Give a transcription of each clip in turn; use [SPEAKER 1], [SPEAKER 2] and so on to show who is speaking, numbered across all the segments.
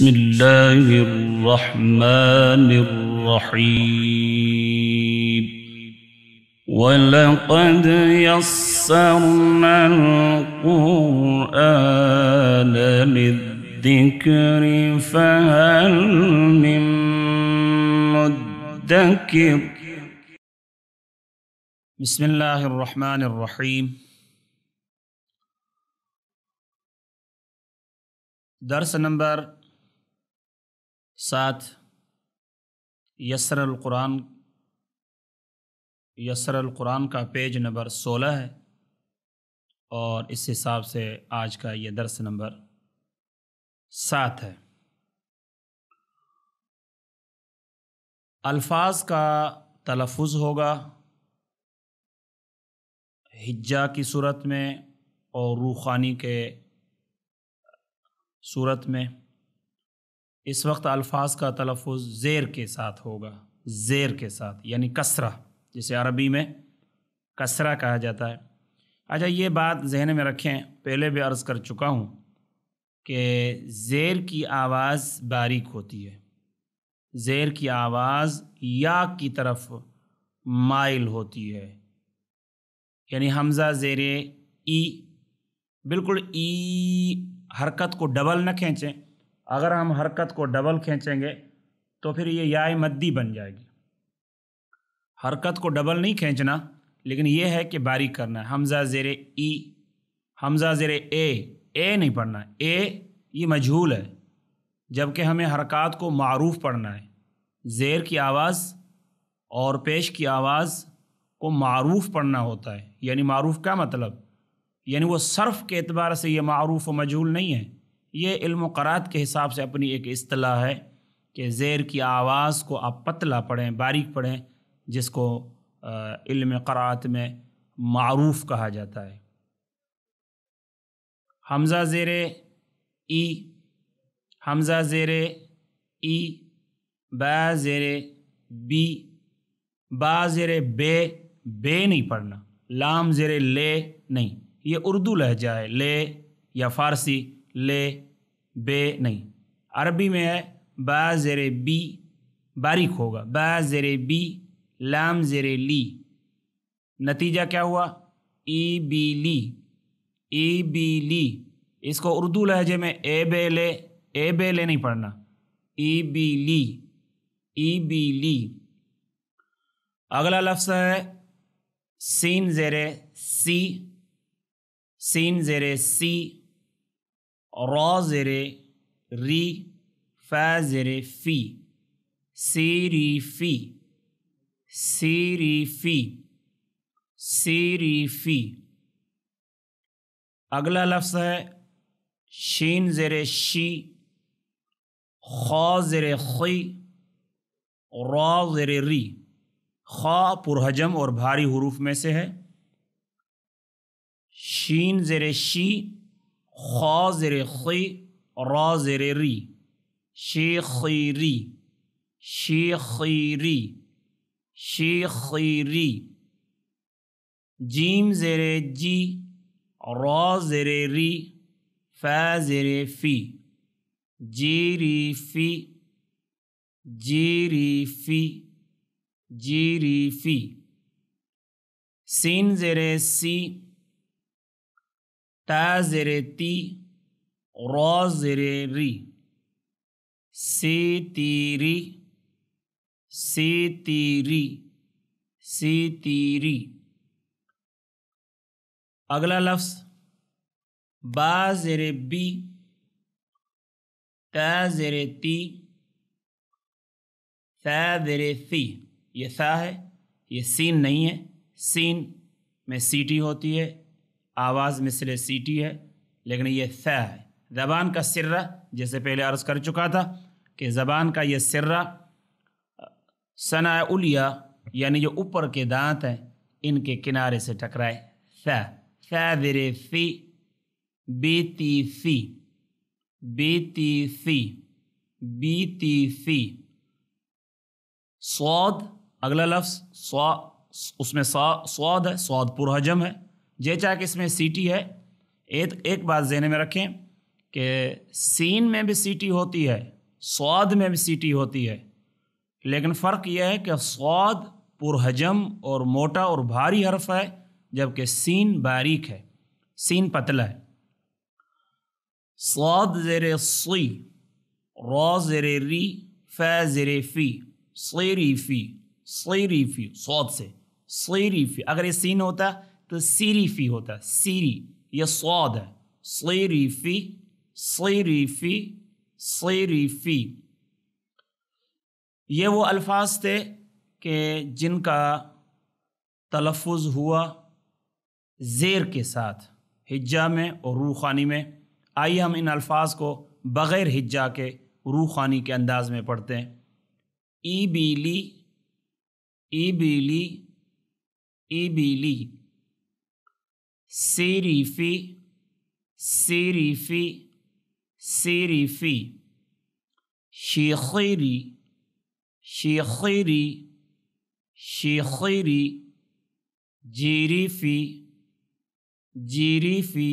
[SPEAKER 1] بسم الله الرحمن الرحيم ولقد يسرنا القرآن للذكر فهل من مدكر بسم الله الرحمن الرحيم درس نمبر साथ yes or Quran yes or Quran का page number सोलह है और इस हिसाब से आज का ये दर्स नंबर सात है अल्फाज का तलफ़ होगा हिज्जा की सूरत में और रूखानी के सूरत में इस वक्त अल्फाज का तलफुज ज़ेर के साथ होगा ज़ेर के साथ यानी कसरा जिसे अरबी में कसरा कहा जाता है अच्छा ये बात जहन में रखें पहले भी अर्ज़ कर चुका हूँ कि ज़ेर की आवाज़ बारीक होती है ज़ेर की आवाज़ या की तरफ माइल होती है यानी हमज़ा ज़ेर ई बिल्कुल ई हरकत को डबल न खींचें अगर हम हरकत को डबल खींचेंगे तो फिर ये याय मद्दी बन जाएगी हरकत को डबल नहीं खींचना लेकिन ये है कि बारीक करना है हमज़ा ज़ेर ई हमज़ा ज़ेर ए ए नहीं पढ़ना ए ये मजहूल है जबकि हमें हरकत को मरूफ़ पढ़ना है ज़ेर की आवाज़ और पेश की आवाज़ को मरूफ़ पढ़ना होता है यानी मरूफ़ का मतलब यानी वो सर्फ़ के अतबार से ये मरूफ़ व मजहूल नहीं है ये इल्म करात के हिसाब से अपनी एक अतलाह है कि ज़ेर की आवाज़ को आप पतला पढ़ें बारीक पढ़ें जिसको इल्म करात में मरूफ़ कहा जाता है हमज़ा ज़ेर ई हमज़ा ज़ेर ई बा ज़ेर बी बा ज़ेर बे बे नहीं पढ़ना लाम ज़ेर ले नहीं ये उर्दू लहजा है ले या फ़ारसी ले बे नहीं अरबी में है बा ज़ेर बी बारीक होगा बा ज़ेर बी लाम ज़ेर ली नतीजा क्या हुआ ई बी ली ई बी ली इसको उर्दू लहजे में ए बे ले ए बे ले नहीं पढ़ना ई बी ली ई बी ली अगला लफ्ज़ है सीन ज़ेर सी सीन ज़ेर सी रे री फ़ै फ़ी सीरी फ़ी सीरी फ़ी सीरी फ़ी अगला लफ्स है शीन जेरे शी खा ज़ेर ख़ी रॉ ज़ेर री खा पुरहजम और भारी हरूफ में से है शीन जेरे शी خا خی را ری شیخی ری شی خیری شی خیری جیم زر جی را زر ری ف فی جیری فی جیری فی جیری فی سین سی टा ती रॉ ज़ेर री सी तीरी सी तीरी सी तीरी अगला लफ्स बा ज़ेर बी ता ज़ेर ती ते ज़ेर सी ये सा है ये सीन नहीं है सीन में सीटी होती है आवाज़ में सीटी है लेकिन ये स है ज़बान का सिर्रा जैसे पहले अर्ज़ कर चुका था कि ज़बान का ये सिर्रा सना उलिया यानी जो ऊपर के दांत हैं इनके किनारे से टकराए स सरे फी बीती फी बीती फी बीती फी स्वाद अगला लफ्ज़ स्वा उसमें स्वाद है स्वाद पुरहजम है जे चाक इसमें सीटी है एक एक बात जहन में रखें कि सीन में भी सीटी होती है स्वाद में भी सीटी होती है लेकिन फ़र्क यह है कि स्वाद पुरहजम और मोटा और भारी हर्फ है जबकि सीन बारीक है सीन पतला है स्वाद ज़ेर सी रॉ ज़ेर री फै ज़ेर फ़ी सरी फ़ी सरी फ़ी स्वाद से सरी फ़ी अगर ये सीन होता तो सीरी फी होता है सीरी ये स्वाद है स्लेरी फी स्लेरी फी फी ये वो अल्फाज थे कि जिनका तलफ़ हुआ ज़ेर के साथ हिज्जा में और रूह खानी में आइए हम इन अल्फाज को बग़ैर हिज्जा के रूह खानी के अंदाज़ में पढ़ते हैं ई बीली ई बीली ई बीली सेरीफी सेरीफी सेरीफी शेखरी शेखरी शेखरी जीरीफी जीरीफी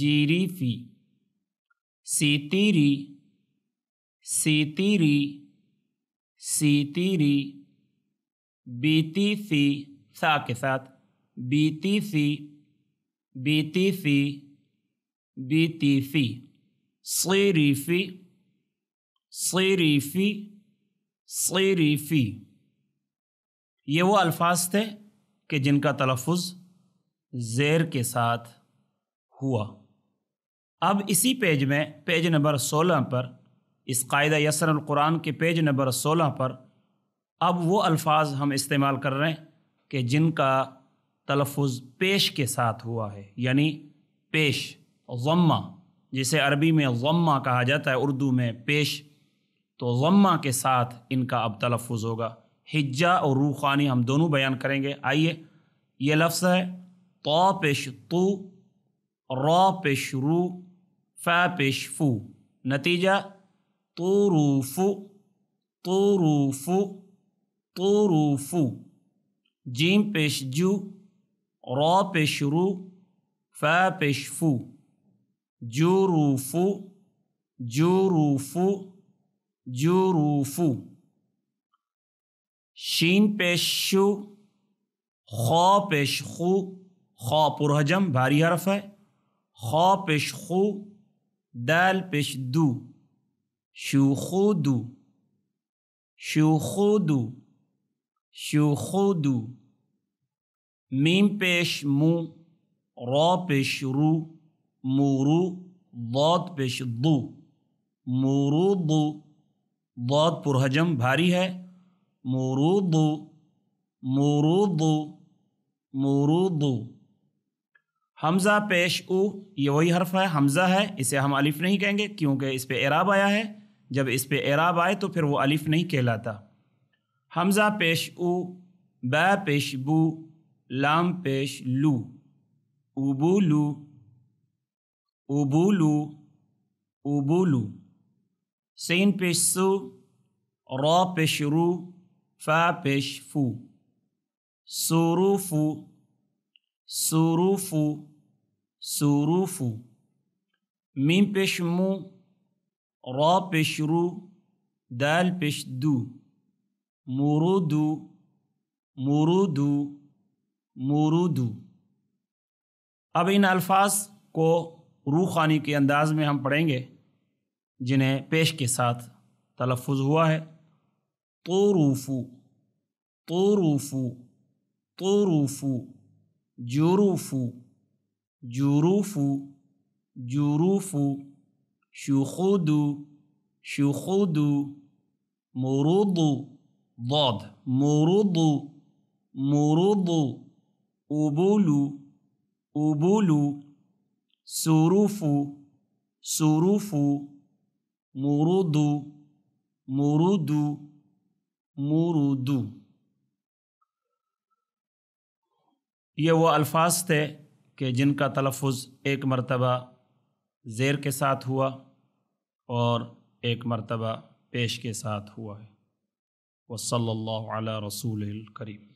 [SPEAKER 1] जीरीफी सीतीरी सीतीरी सीतीरी बीती सी सा के साथ सी बीतीसी बीतीसी सरीफी सरीफी सरीफी ये वो अल्फाज थे कि जिनका तलफ़ ज़ेर के साथ हुआ अब इसी पेज में पेज नंबर सोलह पर इस कायदा यसर कुरान के पेज नंबर सोलह पर अब वो अल्फाज हम इस्तेमाल कर रहे हैं कि जिनका तलफ़ पेश के साथ हुआ है यानी पेश ज़म्मा जिसे अरबी में ज़म्मा कहा जाता है उर्दू में पेश तो ज़म्मा के साथ इनका अब तलफ़ होगा हिज्जा और रूखानी हम दोनों बयान करेंगे आइए ये लफ्ज़ है तो पेश तू रॉ पेश रू फ़ा पेश फू नतीजा तो रूफ़ तो रूफ़ तो रूफ़ू जीम पेश जू रो पेश रू फ पेश फू जूरूफू जूरूफू जूरूफू शीन पेश शू खौ पेश खू खौ पुरहजम भारी हरफ है खौ पेश दैल दाल पेश दू शूखू दू शूखू दू शूखू दू मीम पेश मु रो पेश रू मूरू दौत पेश दू मोरू दू दौत पुरहजम भारी है मोरू दू मोरू दू मोरू दू हमज़ा पेश उ ये वही हर्फ है हमज़ा है इसे हम अलिफ नहीं कहेंगे क्योंकि इस पर एराब आया है जब इस पर एराब आए तो फिर वो अलिफ नहीं कहलाता हमज़ा पेश उ ब पेश बू لام پیش لو اوبولو اوبولو اوبولو سین پیش سو را پیش رو فا پیش فو سوروفو سوروفو سوروفو میم پیش مو را پیش رو دال پیش دو مرودو مرودو मुरुदु अब इन अल्फाज को रूह खानी के अंदाज में हम पढ़ेंगे जिन्हें पेश के साथ तलफ़ हुआ है तोरूफू तोरूफू तोरूफू जूरूफू जूरूफू जूरूफू शुखुदु शुखुदु मुरुदु Dawood मुरुदु मुरुदु ubulu ubulu surufu surufu murudu murudu murudu ये वो अल्फाज थे कि जिनका तलफ़ एक मरतबा ज़ेर के साथ हुआ और एक मरतबा पेश के साथ हुआ है वसल्ला रसूल करीम